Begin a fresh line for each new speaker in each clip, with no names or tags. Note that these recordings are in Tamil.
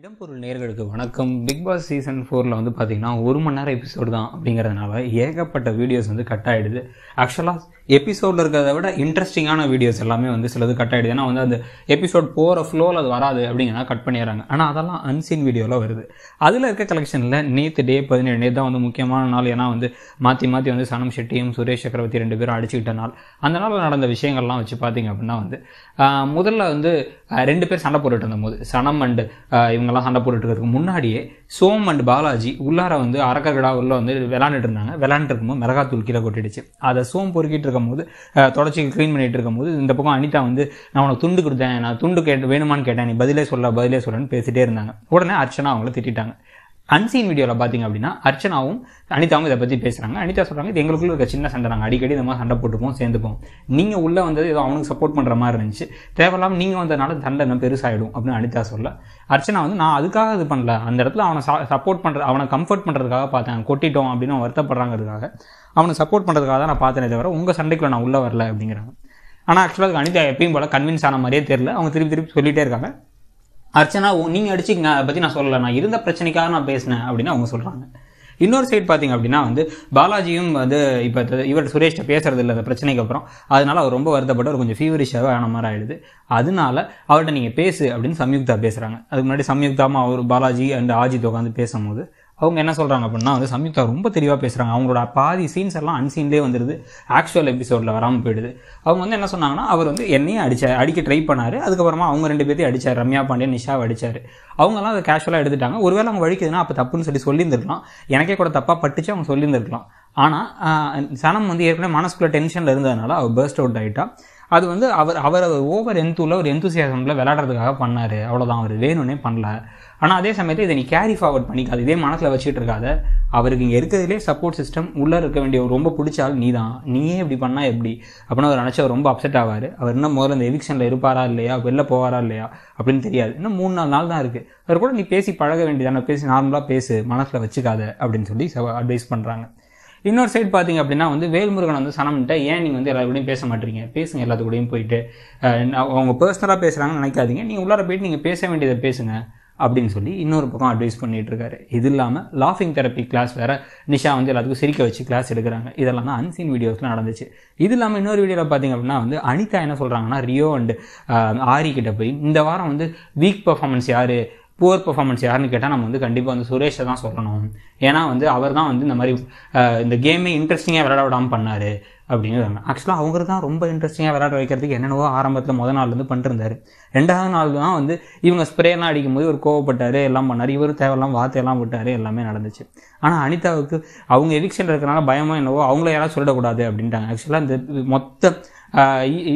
இடம்பொருள் நேர்களுக்கு வணக்கம் பிக் பாஸ் சீசன் ஃபோரில் வந்து பார்த்திங்கன்னா ஒரு மணி நேரம் எபிசோடு தான் அப்படிங்கிறதுனால ஏகப்பட்ட வீடியோஸ் வந்து கட் ஆகிடுது ஆக்சுவலாக எபிசோடில் இருக்கிறத விட இன்ட்ரெஸ்டிங்கான வீடியோஸ் எல்லாமே வந்து சிலது கட் ஆகிடுது ஏன்னா வந்து அந்த எபிசோட் போகிற ஃப்ளோவில் அது வராது அப்படிங்கிறத கட் பண்ணிடுறாங்க ஆனால் அதெல்லாம் அன்சீன் வீடியோவில் வருது அதில் இருக்க கலெக்ஷனில் நேற்று டே பதினேழு நேற்று தான் வந்து முக்கியமான நாள் ஏன்னா வந்து மாற்றி மாற்றி வந்து சனம் ஷெட்டியும் சுரேஷ் சக்கரவர்த்தி ரெண்டு பேரும் அடிச்சுக்கிட்ட நாள் அந்த நாள் நடந்த விஷயங்கள்லாம் வச்சு பார்த்திங்க அப்படின்னா வந்து முதல்ல வந்து ரெண்டு பேர் சண்டை போட்டுட்டு இருந்தபோது சனம் அண்டு இவங்கெல்லாம் சண்டை போட்டுட்டு இருக்கிறதுக்கு முன்னாடியே சோம் அண்ட் பாலாஜி உள்ளார வந்து அரக்கர்களா உள்ள வந்து விளாண்டுட்டு இருந்தாங்க விளாண்டு இருக்கும்போது மிளகாத்தூள் கீழே கொட்டிடுச்சு அதை சோம் பொறுக்கிட்டு இருக்கும்போது தொடச்சி க்ளீன் பண்ணிட்டு இருக்கும்போது இந்த பக்கம் அனிதா வந்து நான் உனக்கு துண்டு கொடுத்தேன் நான் துண்டு கேட்டு வேணுமான்னு கேட்டேன் நீ பதிலே சொல்ல பதிலே சொல்லன்னு பேசிட்டே இருந்தாங்க உடனே அர்ச்சனா அவங்கள திட்டாங்க அன்சீன் வீடியோவில் பார்த்தீங்க அப்படின்னா அர்ச்சனாவும் அனிதாவும் இதை பற்றி பேசுகிறாங்க அனிதா சொல்கிறாங்க இது எங்களுக்குள்ள இருக்க சின்ன சண்டை நாங்கள் அடிக்கடி இந்த மாதிரி சண்டை போட்டுப்போம் சேர்ந்துப்போம் நீங்கள் உள்ளே வந்தது ஏதோ அவனுக்கு சப்போர்ட் பண்ணுற மாதிரி இருந்துச்சு தேவையில்லாமல் நீங்கள் வந்ததுனால சண்டை இன்னும் பெருசாகிடும் அப்படின்னு அனிதா சொல்ல அர்ச்சனா வந்து நான் அதுக்காக இது பண்ணல அந்த இடத்துல அவனை சப்போர்ட் பண்ணுற அவனை கம்ஃபர்ட் பண்ணுறதுக்காக பார்த்தேன் கொட்டிட்டோம் அப்படின்னு அவன் வருத்தப்படுறாங்கிறதுக்காக அவனை சப்போர்ட் பண்ணுறதுக்காக தான் நான் பார்த்தேனே தவிர உங்கள் சண்டைக்குள்ளே நான் உள்ளே வரல அப்படிங்கிறாங்க ஆனால் ஆக்சுவலாக அனிதா எப்பயும் போல் கன்வின்ஸ் ஆன மாதிரியே தெரில அவங்க திருப்பி திருப்பி சொல்லிகிட்டே இருக்காங்க அர்ச்சனா நீங்கள் அடிச்சுங்க அதை பற்றி நான் சொல்லலை நான் இருந்த பிரச்சனைக்காக நான் பேசினேன் அப்படின்னு அவங்க சொல்கிறாங்க இன்னொரு சைடு பார்த்தீங்க அப்படின்னா வந்து பாலாஜியும் வந்து இப்போ இவர் சுரேஷ்ட பேசுறது இல்லை அந்த பிரச்சனைக்கு அப்புறம் அதனால அவர் ரொம்ப வருத்தப்பட்டு அவர் கொஞ்சம் ஃபீவரிஷாகவே ஆன மாதிரி ஆயிடுது அதனால அவர்கிட்ட நீங்கள் பேசு அப்படின்னு சம்யுக்தா பேசுகிறாங்க அதுக்கு முன்னாடி சம்யுக்தாமா அவர் பாலாஜி அண்ட் ஆஜித் உட்காந்து பேசும்போது அவங்க என்ன சொல்கிறாங்க அப்படின்னா வந்து சம்யுக்தா ரொம்ப தெளிவாக பேசுகிறாங்க அவங்களோட பாதி சீன்ஸ் எல்லாம் அன்சீன்லேயே வந்துடுது ஆக்சுவல் எபிசோடில் வராமல் போயிடுது அவங்க வந்து என்ன சொன்னாங்கன்னா அவர் வந்து என்னையும் அடித்தார் அடிக்க ட்ரை பண்ணார் அதுக்கப்புறமா அவங்க ரெண்டு பேர்த்தையும் அடித்தார் ரம்யா பாண்டியன் நிஷாவை அடித்தார் அவங்கெல்லாம் அதை கேஷுவலாக எடுத்துட்டாங்க ஒருவேளை அவங்க வழிக்குதுன்னா அப்போ தப்புன்னு சொல்லி சொல்லியிருந்திருக்கலாம் எனக்கே கூட தப்பாக பட்டுச்சு அவங்க சொல்லியிருந்திருக்கலாம் ஆனால் சனம் வந்து ஏற்கனவே மனசுக்குள்ளே டென்ஷனில் இருந்ததுனால அவர் பேர்ஸ்ட் அவுட் ஆகிட்டா அது வந்து அவர் அவர் ஓவர் எந்தூரில் ஒரு எந்தூசியாசமில் விளையாடுறதுக்காக பண்ணார் அவ்வளோதான் அவர் வேணும்னே பண்ணல ஆனால் அதே சமயத்தில் இதை நீ கேரி ஃபார்வர்ட் பண்ணிக்காது இதே மனசில் வச்சுட்டு இருக்காத அவருக்கு இங்கே இருக்கிறதுலே சப்போர்ட் சிஸ்டம் உள்ளே இருக்க வேண்டிய ரொம்ப பிடிச்சாலும் நீ தான் நீயே இப்படி பண்ணால் எப்படி அப்படின்னு அவர் நினச்சி அவர் ரொம்ப அப்செட் ஆவார் அவர் இன்னும் முதல்ல இந்த எவிக்ஷனில் இருப்பாரா இல்லையா வெளில போவாரா இல்லையா அப்படின்னு தெரியாது இன்னும் மூணு நாலு நாள் தான் இருக்குது அவர் கூட நீ பேசி பழக வேண்டியதான பேசி நார்மலாக பேசு மனசில் வச்சுக்காத அப்படின்னு சொல்லி அட்வைஸ் பண்ணுறாங்க இன்னொரு சைடு பார்த்தீங்க அப்படின்னா வந்து வேல்முருகன் வந்து சனம்கிட்ட ஏன் நீங்கள் வந்து கூடயும் பேச மாட்டீங்க பேசுங்க கூடயும் போயிட்டு அவங்க பர்சனலாக பேசுகிறாங்கன்னு நினைக்காதீங்க நீங்கள் உள்ளார போயிட்டு நீங்கள் பேச வேண்டியதை பேசுங்க அப்படின்னு சொல்லி இன்னொரு பக்கம் அட்வைஸ் பண்ணிட்டு இருக்காரு இது இல்லாமல் லாஃபிங் தெரப்பி கிளாஸ் வேற நிஷா வந்து எல்லாத்துக்கும் சிரிக்க வச்சு கிளாஸ் எடுக்கிறாங்க இதெல்லாம் தான் அன்சீன் வீடியோஸில் நடந்துச்சு இது இல்லாமல் இன்னொரு வீடியோவில் பார்த்தீங்க அப்படின்னா வந்து அனிதா என்ன சொல்கிறாங்கன்னா ரியோ அண்ட் ஆரி கிட்ட போய் இந்த வாரம் வந்து வீக் பர்ஃபார்மன்ஸ் யார் புவர் பர்ஃபார்மன்ஸ் யாருன்னு கேட்டால் நம்ம வந்து கண்டிப்பாக வந்து சுரேஷை தான் சொல்லணும் ஏன்னா வந்து அவர் தான் வந்து இந்த மாதிரி இந்த கேமே இன்ட்ரெஸ்டிங்காக விளாட விடாமல் பண்ணார் அப்படின்னு ஆக்சுவலாக அவங்க தான் ரொம்ப இன்ட்ரெஸ்டிங்காக விளாட வைக்கிறதுக்கு என்னென்னவோ ஆரம்பத்தில் முதல் நாள்லேருந்து பண்ணிருந்தாரு ரெண்டாவது நாள் தான் வந்து இவங்க ஸ்ப்ரேலாம் அடிக்கும்போது ஒரு கோவப்பட்டார் எல்லாம் பண்ணார் இவர் தேவையெல்லாம் வார்த்தையெல்லாம் விட்டார் எல்லாமே நடந்துச்சு ஆனால் அனிதாவுக்கு அவங்க எரிக்ஷன் இருக்கிறனால பயமோ என்னவோ அவங்கள யாராவது சொல்லிடக்கூடாது அப்படின்ட்டாங்க ஆக்சுவலாக இந்த மொத்த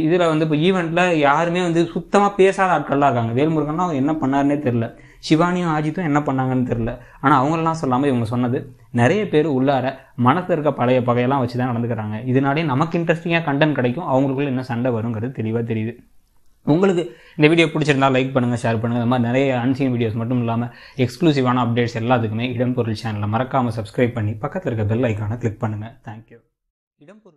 இதில் வந்து இப்போ ஈவெண்ட்டில் யாருமே வந்து சுத்தமாக பேசாத ஆட்கள்லாம் இருக்காங்க வேல்முருகன்னா அவங்க என்ன பண்ணாருன்னே தெரில சிவானியும் ஆஜித்தும் என்ன பண்ணாங்கன்னு தெரில ஆனால் அவங்களெல்லாம் சொல்லாமல் இவங்க சொன்னது நிறைய பேர் உள்ளார மனசு இருக்க பழைய பகையெல்லாம் வச்சு தான் நடந்துக்கிறாங்க இதனாலே நமக்கு இன்ட்ரெஸ்டிங்காக கண்டென்ட் கிடைக்கும் அவங்களுக்குள்ள என்ன சண்டை வருங்கிறது தெளிவாக தெரியுது உங்களுக்கு இந்த வீடியோ பிடிச்சிருந்தால் லைக் பண்ணுங்கள் ஷேர் பண்ணுங்கள் இந்த மாதிரி நிறைய அன்சீன் வீடியோஸ் மட்டும் இல்லாமல் எக்ஸ்க்ளூசிவான அப்டேட்ஸ் எல்லாத்துக்குமே இடம்பொருள் சேனலில் மறக்காமல் சப்ஸ்கிரைப் பண்ணி பக்கத்தில் இருக்க பெல் ஐக்கானை கிளிக் பண்ணுங்கள் தேங்க்யூ இடம்பொருள்